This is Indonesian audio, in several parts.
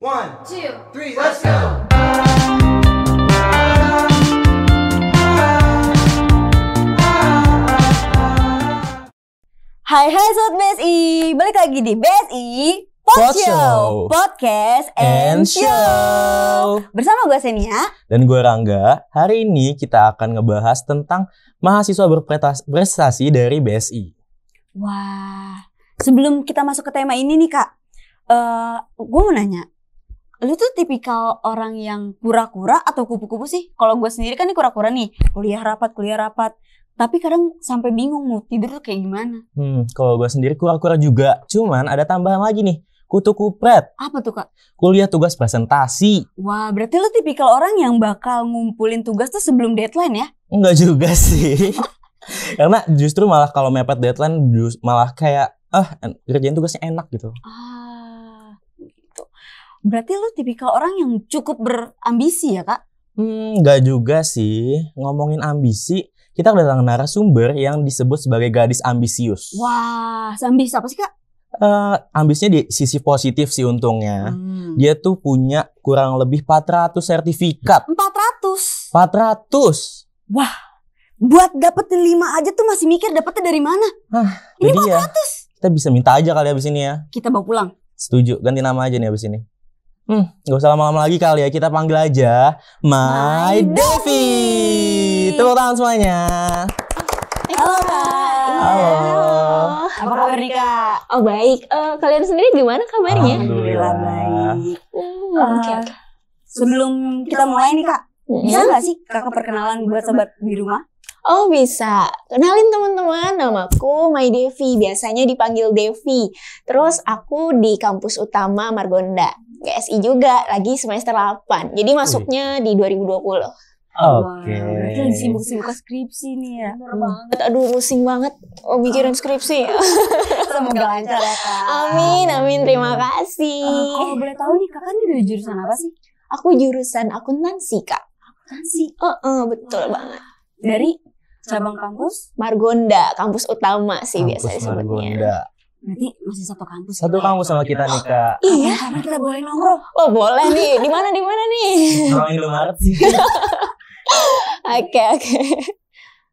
One, two, three, let's go! Hai hai Sobat BSI, balik lagi di BSI Pod Show. Show. Podcast and Show. Show. Bersama gue Senia. Dan gue Rangga. Hari ini kita akan ngebahas tentang mahasiswa berprestasi dari BSI. Wah, sebelum kita masuk ke tema ini nih kak, uh, gue mau nanya, lu tuh tipikal orang yang kura-kura atau kupu-kupu sih? Kalau gue sendiri kan ini kura-kura nih, kuliah rapat, kuliah rapat. Tapi kadang sampai bingung mau tidur tuh kayak gimana. Hmm, kalau gue sendiri kura-kura juga. Cuman ada tambahan lagi nih, kutu kupret. Apa tuh kak? Kuliah tugas presentasi. Wah, berarti lu tipikal orang yang bakal ngumpulin tugas tuh sebelum deadline ya? Enggak juga sih. Karena justru malah kalau mepet deadline malah kayak ah kerjaan tugasnya enak gitu. Ah, Berarti lu tipikal orang yang cukup berambisi ya kak? Hmm, nggak juga sih. Ngomongin ambisi, kita udah kedatangan narasumber yang disebut sebagai gadis ambisius. Wah, ambis apa sih kak? Uh, ambisnya di sisi positif sih untungnya. Hmm. Dia tuh punya kurang lebih 400 sertifikat. 400? 400. Wah, buat dapetin 5 aja tuh masih mikir dapetnya dari mana? Hah, ini 400. Ya. Kita bisa minta aja kali abis ini ya. Kita bawa pulang. Setuju, ganti nama aja nih abis ini. Hmm, gak usah lama-lama lagi kali ya, kita panggil aja My, My Devi. Tepuk tangan semuanya. Halo, Kak. Halo. Apa kabar nih, Kak? Oh, baik. Uh, kalian sendiri gimana kabarnya? Alhamdulillah baik. Uh, hmm, eh, okay, Sebelum kita mulai nih, Kak. Hmm. Bisa gak sih Kakak perkenalan buat sobat di rumah? Oh bisa, kenalin teman-teman, namaku My Devi, biasanya dipanggil Devi. Terus aku di kampus utama Margonda. GSI juga lagi semester 8. Jadi masuknya di 2020. Oke. Okay. Wow, sibuk-sibuk skripsi nih ya. Bener banget. Aduh, pusing banget oh, mikirin skripsi. Semoga lancar ya, Kak. Amin, amin. Terima kasih. Uh, kalau boleh tahu nih, Kakak ini dari jurusan apa sih? Aku jurusan akuntansi, Kak. Akuntansi? Heeh, uh betul wow. banget. Dari cabang kampus? Margonda, kampus utama sih kampus biasanya sebutnya. Margonda nanti masih satu kampus. Satu ya? kampus sama kita nih kak. Iya, iya, karena kita boleh nongkrong. Oh boleh nih. Di mana di mana nih? Nongkrong Indomaret sih. Oke oke.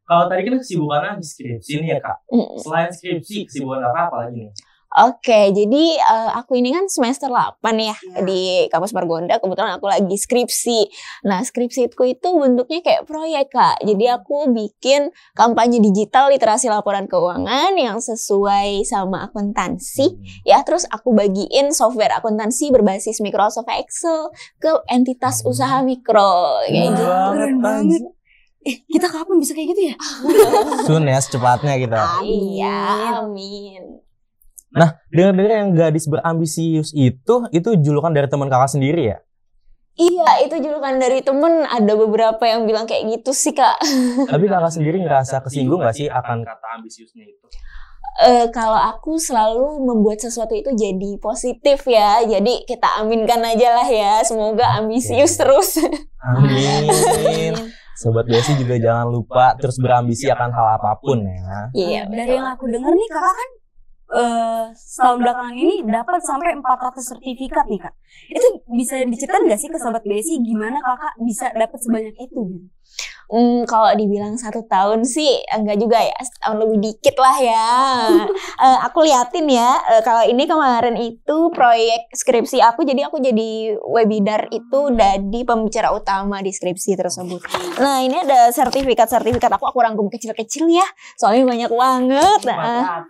Kalau tadi kan kesibukannya di skripsi nih ya kak. Selain skripsi, kesibukan apa apa lagi nih? Oke, jadi uh, aku ini kan semester 8 ya, yeah. di kampus Margonda. Kebetulan aku lagi skripsi. Nah, skripsiku itu bentuknya kayak proyek, Kak. Jadi hmm. aku bikin kampanye digital literasi laporan keuangan yang sesuai sama akuntansi. Hmm. Ya, terus aku bagiin software akuntansi berbasis Microsoft Excel ke entitas hmm. usaha mikro kayak wow, gitu. Keren banget. Eh, kita kapan bisa kayak gitu ya? Sun ya secepatnya kita. Gitu. Iya, amin. amin. Nah, dengan dengar yang gadis berambisius itu itu julukan dari teman kakak sendiri ya? Iya, itu julukan dari temen. Ada beberapa yang bilang kayak gitu sih, Kak. Tapi kakak sendiri ngerasa kesinggung gak sih akan kata ambisiusnya itu? Uh, kalau aku selalu membuat sesuatu itu jadi positif ya. Jadi kita aminkan aja lah ya. Semoga ambisius okay. terus. Amin. Sobat Desi juga jangan lupa terus berambisi akan hal apapun ya. Iya, nah, dari yang aku dengar nih kakak kan Eh, setahun belakang ini dapat sampai 400 sertifikat nih kak. Itu bisa diceritain nggak sih ke sobat BSI gimana kakak bisa dapat sebanyak itu? Gitu? Hmm, kalau dibilang satu tahun sih enggak juga ya, setahun lebih dikit lah ya. uh, aku liatin ya, uh, kalau ini kemarin itu proyek skripsi aku, jadi aku jadi webinar itu dari pembicara utama di skripsi tersebut. Nah ini ada sertifikat-sertifikat aku, aku rangkum kecil-kecil ya, soalnya banyak banget. Banyak. Nah,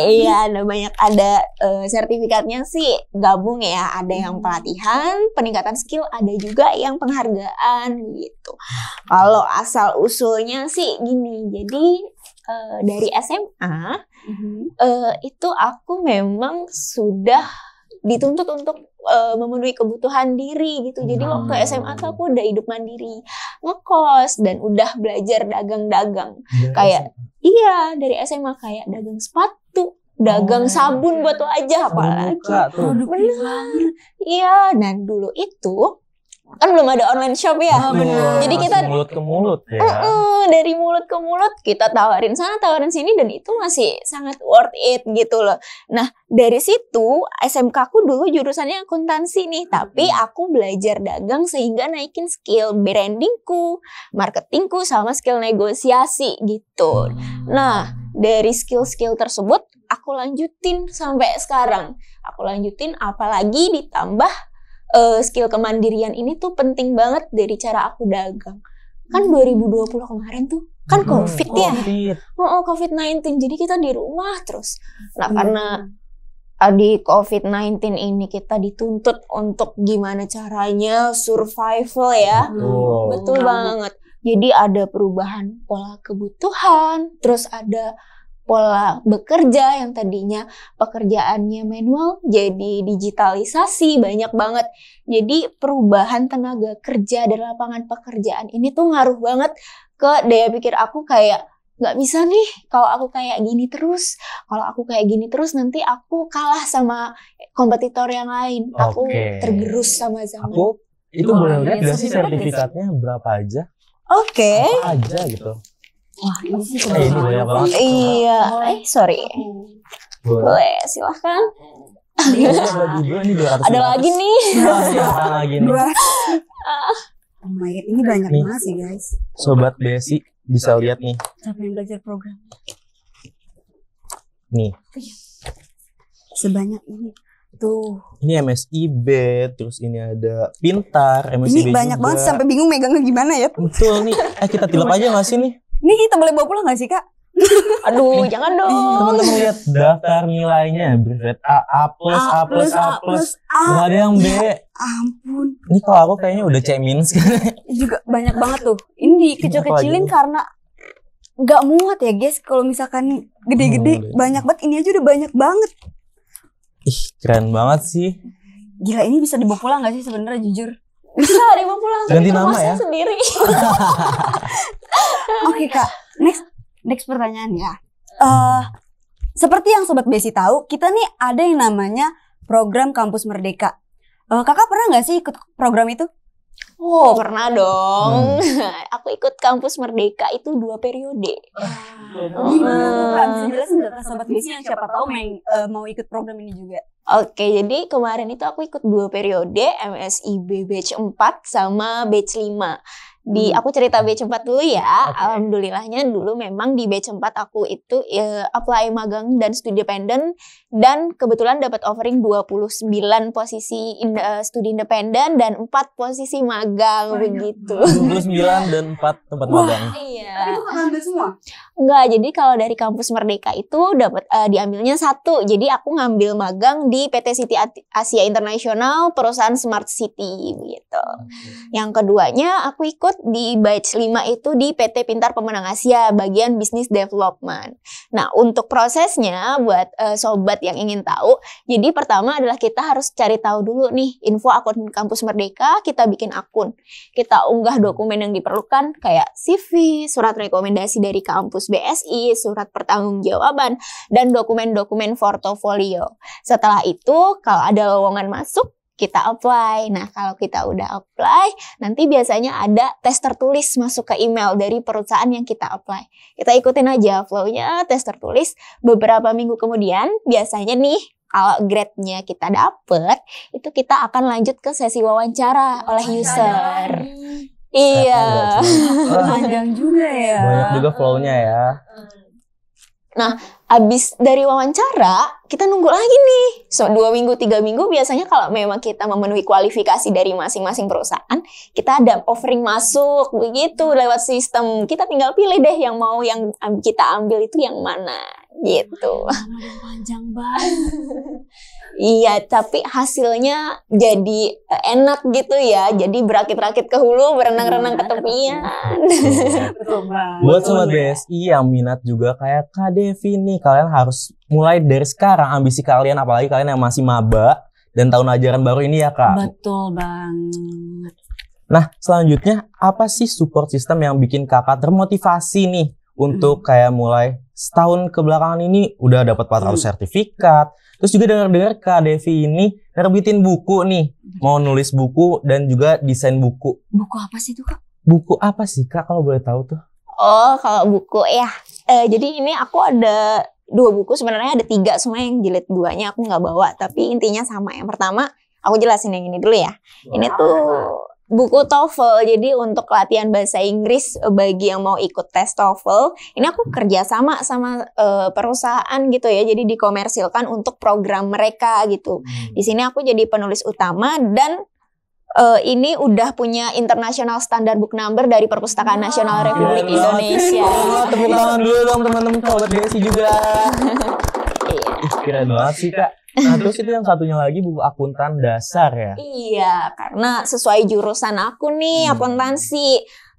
eh. iya, ada banyak ada uh, sertifikatnya sih gabung ya, ada yang hmm. pelatihan, peningkatan skill, ada juga yang penghargaan gitu. Kalau asal usulnya sih gini, jadi uh, dari SMA mm-hmm. uh, itu aku memang sudah dituntut untuk uh, memenuhi kebutuhan diri gitu. Jadi hmm. waktu SMA tuh aku udah hidup mandiri, ngekos dan udah belajar dagang-dagang. kayak SMA. iya dari SMA kayak dagang sepatu, dagang oh, iya. sabun buat wajah apalagi. Benar. Iya, dan dulu itu kan belum ada online shop ya. Oh, bener. Jadi kita masih mulut ke mulut ya. Uh -uh, dari mulut ke mulut kita tawarin sana, tawarin sini dan itu masih sangat worth it gitu loh. Nah, dari situ SMK aku dulu jurusannya akuntansi nih, tapi hmm. aku belajar dagang sehingga naikin skill brandingku, marketingku sama skill negosiasi gitu. Hmm. Nah, dari skill-skill tersebut aku lanjutin sampai sekarang. Aku lanjutin apalagi ditambah uh, skill kemandirian ini tuh penting banget dari cara aku dagang. Kan 2020 kemarin tuh kan mm-hmm. COVID hmm, ya. Oh, COVID-19. Jadi kita di rumah terus. Nah, hmm. karena ah, di COVID-19 ini kita dituntut untuk gimana caranya survival ya. Hmm. Betul hmm. banget. Jadi ada perubahan pola kebutuhan, terus ada pola bekerja yang tadinya pekerjaannya manual jadi digitalisasi banyak banget. Jadi perubahan tenaga kerja dan lapangan pekerjaan ini tuh ngaruh banget ke daya pikir aku kayak nggak bisa nih kalau aku kayak gini terus kalau aku kayak gini terus nanti aku kalah sama kompetitor yang lain okay. aku tergerus sama zaman aku itu boleh lihat iya sih sertifikatnya berapa aja oke okay. aja gitu Wah, ini sih eh, banyak banget. Iya, oh. eh sorry. Boleh, silahkan. Ada iya, iya, lagi nih. Ada lagi nih. Ah. Oh my god, ini banyak banget sih guys. Sobat Desi bisa lihat nih. Siapa yang belajar program? Nih. Sebanyak ini. Tuh. Ini MSI B, terus ini ada Pintar, MSIB Ini banyak juga. banget sampai bingung megangnya gimana ya. Betul nih. Eh kita tilap aja nggak sih nih? Ini kita boleh bawa pulang gak sih kak? Aduh, jangan dong. Teman-teman lihat daftar nilainya, grade A, A plus, A plus, A plus, Gak ada yang B. Ya, ampun. Ini kalau aku kayaknya udah C minus Juga banyak banget tuh. Ini dikecil-kecilin karena nggak muat ya guys. Kalau misalkan gede-gede hmm, banyak banget, ini aja udah banyak banget. Ih, keren banget sih. Gila, ini bisa dibawa pulang gak sih sebenarnya jujur? Bisa dibawa pulang. Ganti nama ya. Sendiri. Oke okay, kak, next next pertanyaan ya. Uh, seperti yang sobat Besi tahu, kita nih ada yang namanya program kampus merdeka. Uh, kakak pernah nggak sih ikut program itu? Oh pernah dong. Hmm. Aku ikut kampus Merdeka itu dua periode. Oh. Gimana oh, uh, jelasin sobat Desi yang siapa tahu eh, mau ikut program ini juga. Oke, jadi kemarin itu aku ikut dua periode MSIB batch 4 sama batch 5 di hmm. aku cerita B4 dulu ya. Okay. Alhamdulillahnya dulu memang di B4 aku itu uh, apply magang dan studi independen dan kebetulan dapat offering 29 posisi in, uh, eh, studi independen dan 4 posisi magang Banyak. Oh begitu. 29 dan 4 tempat Wah, magang. Iya. Tapi semua? Enggak, jadi kalau dari kampus Merdeka itu dapat uh, diambilnya satu. Jadi aku ngambil magang di PT City Asia Internasional perusahaan Smart City gitu. Okay. Hmm. Yang keduanya aku ikut ikut di batch 5 itu di PT Pintar Pemenang Asia bagian bisnis Development. Nah, untuk prosesnya buat uh, sobat yang ingin tahu, jadi pertama adalah kita harus cari tahu dulu nih info akun kampus Merdeka, kita bikin akun. Kita unggah dokumen yang diperlukan kayak CV, surat rekomendasi dari kampus BSI, surat pertanggungjawaban dan dokumen-dokumen portofolio. Setelah itu, kalau ada lowongan masuk, kita apply. Nah, kalau kita udah apply, nanti biasanya ada tes tertulis masuk ke email dari perusahaan yang kita apply. Kita ikutin aja flow-nya, tes tertulis. Beberapa minggu kemudian, biasanya nih, kalau grade-nya kita dapet, itu kita akan lanjut ke sesi wawancara oleh user. Iya. Panjang juga ya. Banyak juga flow-nya ya. Nah, abis dari wawancara kita nunggu lagi nih so dua minggu tiga minggu biasanya kalau memang kita memenuhi kualifikasi dari masing-masing perusahaan kita ada offering masuk begitu lewat sistem kita tinggal pilih deh yang mau yang kita ambil itu yang mana gitu panjang banget Iya, tapi hasilnya jadi eh, enak gitu ya. Jadi berakit-rakit ke hulu, berenang-renang ke iya, tepian. Buat sobat ya. BSI yang minat juga kayak Kak Devi nih, kalian harus mulai dari sekarang ambisi kalian apalagi kalian yang masih maba dan tahun ajaran baru ini ya, Kak. Betul banget. Nah, selanjutnya apa sih support system yang bikin Kakak termotivasi nih untuk hmm. kayak mulai setahun kebelakangan ini udah dapat 400 hmm. sertifikat, Terus juga dengar-dengar Kak Devi ini nerbitin buku nih, mau nulis buku dan juga desain buku. Buku apa sih itu Kak? Buku apa sih Kak kalau boleh tahu tuh? Oh, kalau buku ya. Eh, jadi ini aku ada dua buku sebenarnya ada tiga semua yang jilid duanya aku nggak bawa tapi intinya sama yang pertama aku jelasin yang ini dulu ya ini tuh buku TOEFL. Jadi untuk latihan bahasa Inggris eh, bagi yang mau ikut tes TOEFL, ini aku kerja sama uh, perusahaan gitu ya. Jadi dikomersilkan untuk program mereka gitu. Hmm. Di sini aku jadi penulis utama dan uh, ini udah punya international standard book number dari Perpustakaan Nasional Republik Indonesia. Oh, tepuk tangan dulu dong teman-teman sobat Desi juga. Keren iya. banget sih kak. Nah terus itu yang satunya lagi buku akuntan dasar ya? Iya karena sesuai jurusan aku nih hmm. akuntansi.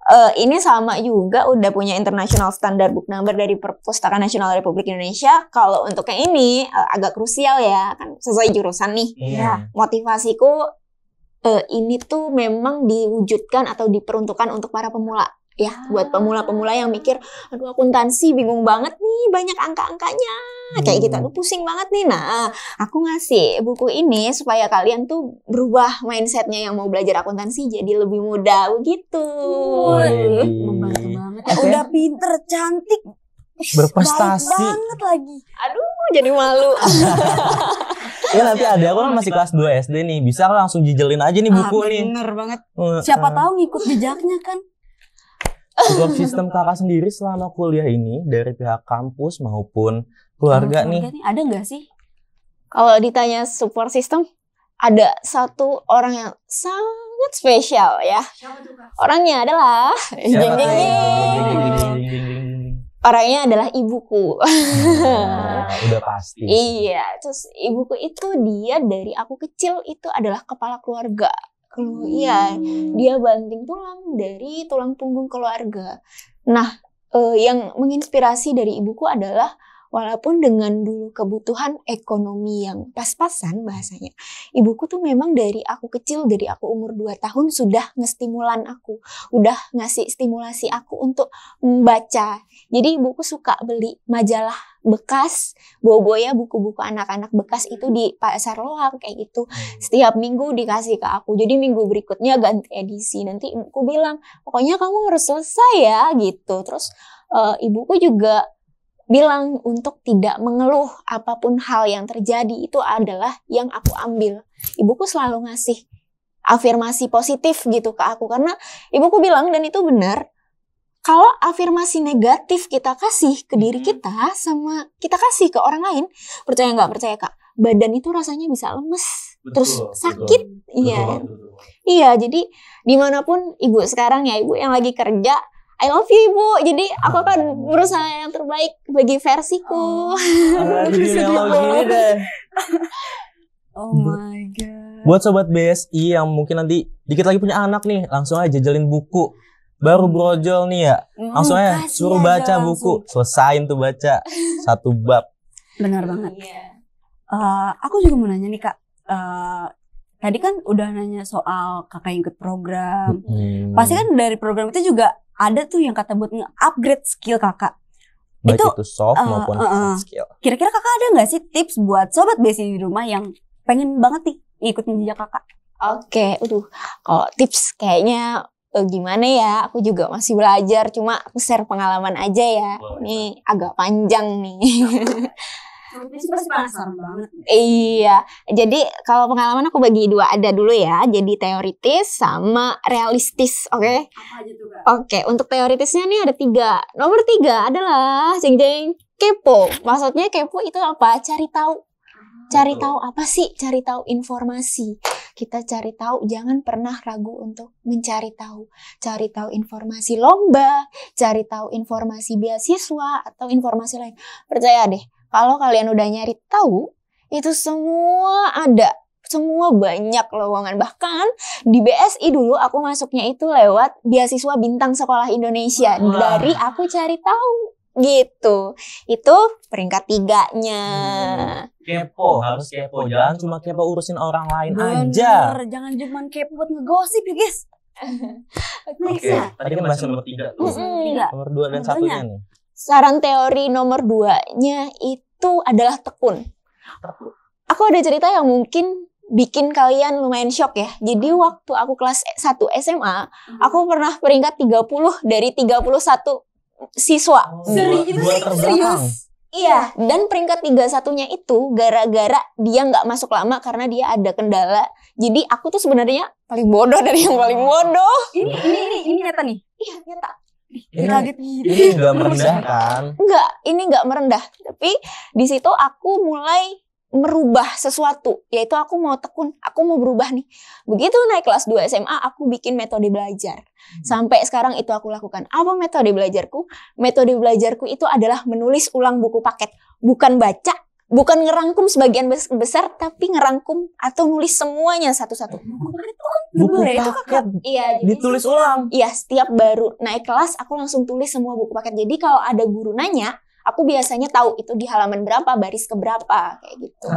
Uh, ini sama juga udah punya International Standard Book Number dari Perpustakaan Nasional Republik Indonesia. Kalau untuk yang ini uh, agak krusial ya, kan sesuai jurusan nih. Iya. Yeah. Motivasiku uh, ini tuh memang diwujudkan atau diperuntukkan untuk para pemula ya buat ah. pemula-pemula yang mikir aduh akuntansi bingung banget nih banyak angka-angkanya kayak gitu oh. aduh pusing banget nih nah aku ngasih buku ini supaya kalian tuh berubah mindsetnya yang mau belajar akuntansi jadi lebih mudah gitu. membantu banget eh, ya, udah pinter cantik berprestasi Baik banget lagi aduh jadi malu Iya nanti ada aku kan masih kelas 2 SD nih bisa aku langsung jejelin aja nih buku ah, bener nih bener banget eh, siapa eh. tahu ngikut jejaknya kan Untuk sistem kakak sendiri selama kuliah ini dari pihak kampus maupun keluarga, nih. ada nggak sih kalau ditanya support system ada satu orang yang sangat spesial ya orangnya adalah orangnya adalah ibuku. Nah, udah pasti. iya, terus ibuku itu dia dari aku kecil itu adalah kepala keluarga. Keluar, hmm. dia banting tulang dari tulang punggung keluarga. Nah, eh, yang menginspirasi dari ibuku adalah walaupun dengan dulu kebutuhan ekonomi yang pas-pasan bahasanya. Ibuku tuh memang dari aku kecil, dari aku umur 2 tahun sudah ngestimulan aku, udah ngasih stimulasi aku untuk membaca. Jadi ibuku suka beli majalah bekas, bobo ya buku-buku anak-anak bekas itu di pasar loak kayak gitu. Hmm. Setiap minggu dikasih ke aku. Jadi minggu berikutnya ganti edisi. Nanti ibuku bilang, "Pokoknya kamu harus selesai ya." gitu. Terus uh, ibuku juga bilang untuk tidak mengeluh apapun hal yang terjadi itu adalah yang aku ambil. Ibuku selalu ngasih afirmasi positif gitu ke aku karena ibuku bilang dan itu benar kalau afirmasi negatif kita kasih ke diri mm-hmm. kita sama kita kasih ke orang lain percaya nggak percaya kak badan itu rasanya bisa lemes betul, terus sakit iya iya jadi dimanapun ibu sekarang ya ibu yang lagi kerja I love you ibu. Jadi aku akan ah. berusaha yang terbaik bagi versiku. Ah. Oh, oh my god. Buat sobat BSI yang mungkin nanti dikit lagi punya anak nih, langsung aja jalin buku. Baru hmm. brojol nih ya. Hmm, langsung aja suruh baca buku. Selesain tuh baca satu bab. Benar banget. Uh, aku juga mau nanya nih Kak. Uh, tadi kan udah nanya soal kakak ikut program. Hmm. Pasti kan dari program itu juga ada tuh yang kata buat upgrade skill kakak. Baik itu, itu soft uh, maupun uh, uh, hard eh. skill. Kira-kira kakak ada nggak sih tips buat sobat besi di rumah yang pengen banget nih ikutin jejak kakak? Oke, okay, aduh, kalau tips kayaknya uh, gimana ya? Aku juga masih belajar, cuma aku share pengalaman aja ya. Ini agak panjang nih. pasti penasaran banget. Iya. Jadi kalau pengalaman aku bagi dua ada dulu ya. Jadi teoritis sama realistis, oke? Okay? Apa aja tuh, Kak? Oke, okay, untuk teoritisnya nih ada tiga. Nomor tiga adalah jeng jeng kepo. Maksudnya kepo itu apa? Cari tahu. Ah. Cari tahu apa sih? Cari tahu informasi. Kita cari tahu, jangan pernah ragu untuk mencari tahu. Cari tahu informasi lomba, cari tahu informasi beasiswa atau informasi lain. Percaya deh, kalau kalian udah nyari tahu, itu semua ada semua banyak lowongan. Bahkan di BSI dulu aku masuknya itu lewat beasiswa bintang sekolah Indonesia Wah. dari aku cari tahu gitu. Itu peringkat tiganya. Hmm. Kepo, harus kepo. Jangan cuma kepo urusin orang lain Bener. aja. Jangan cuma kepo buat ngegosip ya guys. Oke, okay. tadi kan masih nomor tiga tuh. Mm -hmm. Nomor dua dan satunya nih saran teori nomor duanya itu adalah tekun. Aku ada cerita yang mungkin bikin kalian lumayan shock ya. Jadi hmm. waktu aku kelas 1 SMA, hmm. aku pernah peringkat 30 dari 31 siswa. Oh, hmm. serius? Serius? Iya, dan peringkat tiga satunya itu gara-gara dia nggak masuk lama karena dia ada kendala. Jadi aku tuh sebenarnya paling bodoh dari yang paling bodoh. Ini ini ini ini nyata nih. Iya, nyata. Ini iya. kaget gitu. Ini juga merendah kan? Enggak, ini enggak merendah. Tapi di situ aku mulai merubah sesuatu, yaitu aku mau tekun, aku mau berubah nih. Begitu naik kelas 2 SMA, aku bikin metode belajar. Hmm. Sampai sekarang itu aku lakukan. Apa metode belajarku? Metode belajarku itu adalah menulis ulang buku paket, bukan baca, bukan ngerangkum sebagian besar, tapi ngerangkum atau nulis semuanya satu-satu buku Bener, paket itu iya, ditulis setiap, ulang. Iya, setiap baru naik kelas aku langsung tulis semua buku paket. Jadi kalau ada guru nanya, aku biasanya tahu itu di halaman berapa, baris ke berapa kayak gitu.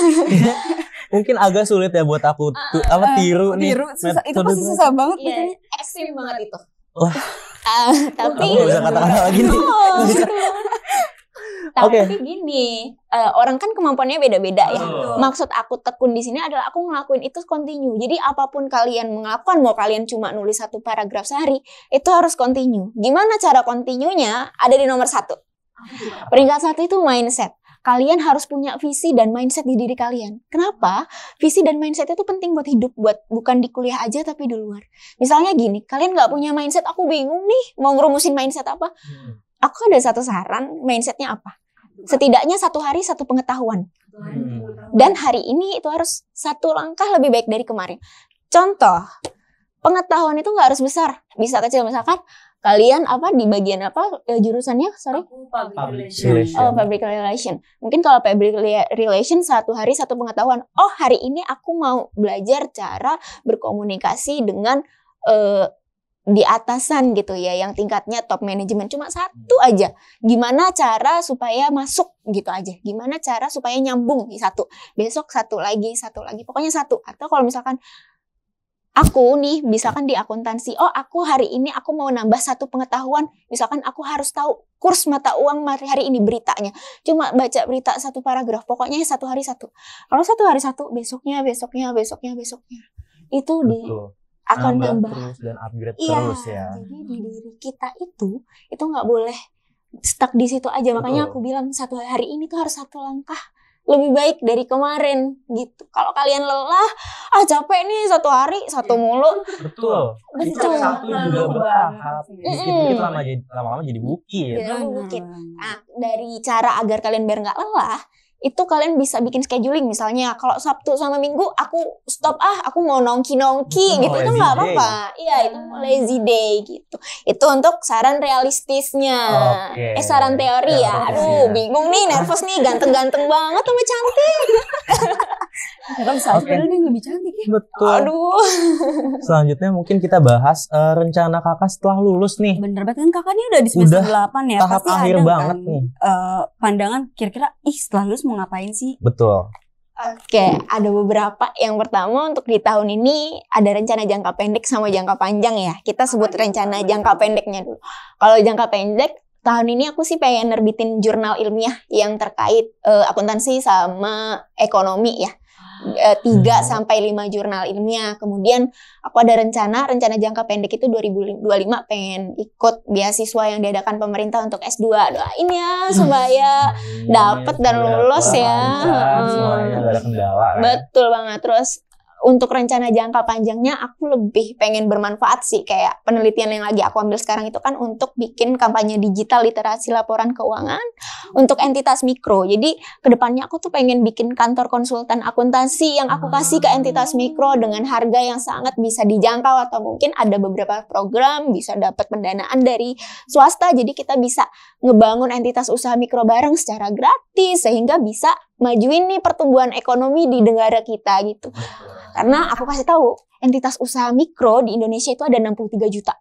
Mungkin agak sulit ya buat aku tu, uh, apa ah. tiru uh, nih. Tiru susah, itu pasti susah banget iya, ekstrim banget itu. Wah. Uh, tapi aku gak bisa kata lagi nih. Oh, tapi okay. gini, uh, orang kan kemampuannya beda-beda ya. Oh. Maksud aku tekun di sini adalah aku ngelakuin itu continue. Jadi apapun kalian melakukan, mau kalian cuma nulis satu paragraf sehari, itu harus continue. Gimana cara continue-nya? Ada di nomor satu. Peringkat satu itu mindset kalian harus punya visi dan mindset di diri kalian. Kenapa? Visi dan mindset itu penting buat hidup, buat bukan di kuliah aja tapi di luar. Misalnya gini, kalian nggak punya mindset, aku bingung nih mau ngerumusin mindset apa. Hmm. Aku ada satu saran, mindsetnya apa? setidaknya satu hari satu pengetahuan. Hmm. Dan hari ini itu harus satu langkah lebih baik dari kemarin. Contoh, pengetahuan itu nggak harus besar, bisa kecil misalkan kalian apa di bagian apa eh, jurusannya sorry public relation. oh public relation mungkin kalau public relation satu hari satu pengetahuan oh hari ini aku mau belajar cara berkomunikasi dengan eh, di atasan gitu ya yang tingkatnya top manajemen cuma satu hmm. aja gimana cara supaya masuk gitu aja gimana cara supaya nyambung satu besok satu lagi satu lagi pokoknya satu atau kalau misalkan aku nih misalkan di akuntansi oh aku hari ini aku mau nambah satu pengetahuan misalkan aku harus tahu kurs mata uang hari ini beritanya cuma baca berita satu paragraf pokoknya satu hari satu kalau satu hari satu besoknya besoknya besoknya besoknya itu di akan nambah, nambah. terus dan upgrade iya, terus ya. Jadi di diri kita itu itu nggak boleh stuck di situ aja. Makanya aku bilang satu hari ini tuh harus satu langkah lebih baik dari kemarin gitu. Kalau kalian lelah, ah capek nih satu hari satu iya. mulu. Betul. Betul. Satu juga bertahap. lama jadi lama-lama jadi bukit. Jadi iya, bukit. Nah, dari cara agar kalian biar nggak lelah, itu kalian bisa bikin scheduling misalnya kalau Sabtu sama Minggu aku stop ah aku mau nongki nongki oh, gitu itu nggak apa-apa iya itu mau lazy day gitu itu untuk saran realistisnya okay. eh saran teori iya, ya, ya. aduh iya. bingung nih nervous nih ganteng-ganteng banget sama cantik Ternyata saat okay. ini bicara lebih cantik ya. Betul. Aduh. Selanjutnya mungkin kita bahas uh, rencana kakak setelah lulus nih. Bener banget kan kakak ini udah di semester udah 8 ya. Tahap Pasti akhir ada kan, banget kan, nih. Uh, pandangan kira-kira ih setelah lulus mau ngapain sih? Betul. Oke, okay, ada beberapa. Yang pertama untuk di tahun ini ada rencana jangka pendek sama jangka panjang ya. Kita sebut rencana jangka pendeknya dulu. Kalau jangka pendek, tahun ini aku sih pengen nerbitin jurnal ilmiah yang terkait uh, akuntansi sama ekonomi ya. 3 eh, hmm. sampai 5 jurnal ilmiah. Kemudian aku ada rencana, rencana jangka pendek itu 2025 pengen ikut beasiswa yang diadakan pemerintah untuk S2. Doain ya hmm. supaya iya, dapat dan lulus ya. Hmm. ada kendala. Kan? Betul banget. Terus untuk rencana jangka panjangnya aku lebih pengen bermanfaat sih kayak penelitian yang lagi aku ambil sekarang itu kan untuk bikin kampanye digital literasi laporan keuangan untuk entitas mikro. Jadi kedepannya aku tuh pengen bikin kantor konsultan akuntansi yang aku kasih ke entitas mikro dengan harga yang sangat bisa dijangkau atau mungkin ada beberapa program bisa dapat pendanaan dari swasta. Jadi kita bisa ngebangun entitas usaha mikro bareng secara gratis sehingga bisa majuin nih pertumbuhan ekonomi di negara kita gitu. Karena aku kasih tahu, entitas usaha mikro di Indonesia itu ada 63 juta.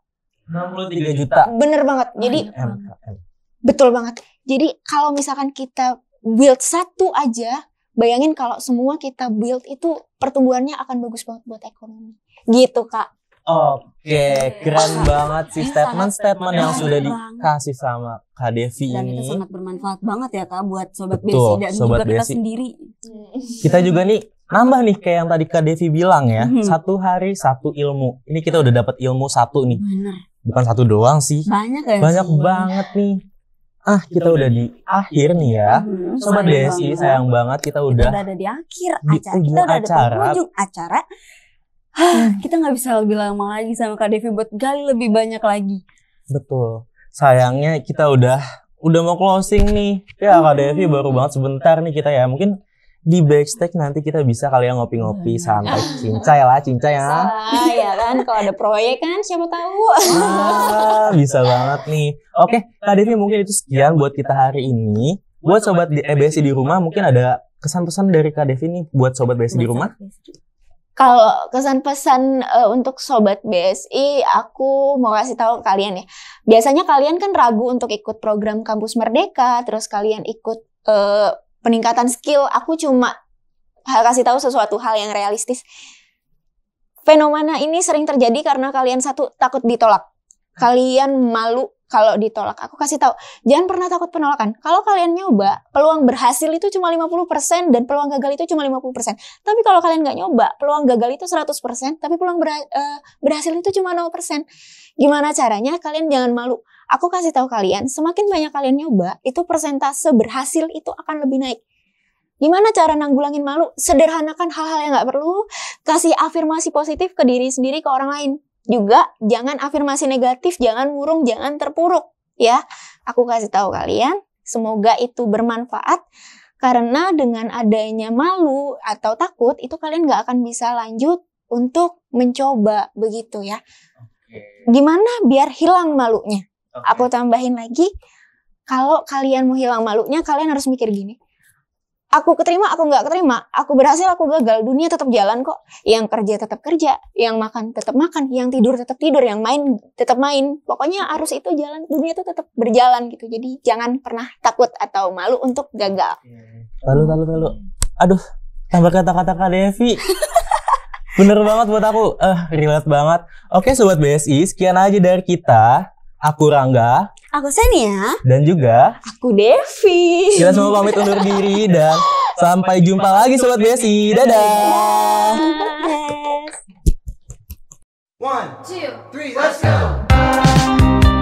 63 juta. Bener banget. Oh, Jadi iya, iya. MKM. Betul banget. Jadi kalau misalkan kita build satu aja, bayangin kalau semua kita build itu pertumbuhannya akan bagus banget buat ekonomi. Gitu, Kak. Oke, okay. keren banget sih statement-statement yang sudah dikasih sama Kak Devi dan ini. Dan itu sangat bermanfaat banget ya Kak buat sobat Betul, Besi dan sobat juga Besi. kita sendiri. Kita juga nih nambah nih kayak yang tadi Kak Devi bilang ya, hmm. satu hari satu ilmu. Ini kita udah dapat ilmu satu nih. Bener. Bukan satu doang sih. Banyak ya, Banyak sih. banget nih. Ah, kita, kita udah di akhir nih ya. Hmm, sobat Desi, sayang banget kita udah, kita udah ada di akhir acara. Di kita udah acara. ada di acara Hmm. kita nggak bisa lebih lama lagi sama Kak Devi buat gali lebih banyak lagi. Betul. Sayangnya kita udah udah mau closing nih. Ya Kak hmm. Devi baru banget sebentar nih kita ya. Mungkin di backstage nanti kita bisa kalian ya ngopi-ngopi iya. santai cincay lah cincay ya ya kan kalau ada proyek kan siapa tahu ah, bisa banget nih oke kak Devi mungkin itu sekian buat kita hari ini buat sobat di EBSI eh, di rumah mungkin ada kesan kesan dari kak Devi nih buat sobat BSI di rumah kalau kesan pesan uh, eh, untuk sobat BSI, aku mau kasih tahu kalian ya. Biasanya kalian kan ragu untuk ikut program kampus Merdeka, terus kalian ikut uh, peningkatan skill. Aku cuma kasih tahu sesuatu hal yang realistis. Fenomena ini sering terjadi karena kalian satu takut ditolak. Kalian malu kalau ditolak aku kasih tahu jangan pernah takut penolakan kalau kalian nyoba peluang berhasil itu cuma 50% dan peluang gagal itu cuma 50% tapi kalau kalian nggak nyoba peluang gagal itu 100% tapi peluang berha uh, berhasil itu cuma 0% gimana caranya kalian jangan malu aku kasih tahu kalian semakin banyak kalian nyoba itu persentase berhasil itu akan lebih naik Gimana cara nanggulangin malu? Sederhanakan hal-hal yang nggak perlu, kasih afirmasi positif ke diri sendiri, ke orang lain juga jangan afirmasi negatif, jangan murung, jangan terpuruk ya. Aku kasih tahu kalian, semoga itu bermanfaat karena dengan adanya malu atau takut itu kalian nggak akan bisa lanjut untuk mencoba begitu ya. Gimana biar hilang malunya? Aku tambahin lagi, kalau kalian mau hilang malunya, kalian harus mikir gini aku keterima, aku nggak keterima, aku berhasil, aku gagal, dunia tetap jalan kok. Yang kerja tetap kerja, yang makan tetap makan, yang tidur tetap tidur, yang main tetap main. Pokoknya arus itu jalan, dunia itu tetap berjalan gitu. Jadi jangan pernah takut atau malu untuk gagal. Hmm. Lalu, lalu, lalu. Aduh, tambah kata-kata Kak Devi. Bener banget buat aku. Eh, uh, relate banget. Oke, Sobat BSI, sekian aja dari kita. Aku Rangga. Aku Senia. Dan juga. Aku Devi. Kita semua pamit undur diri dan sampai jumpa lagi Sobat Besi. Dadah. One, two, three, let's go.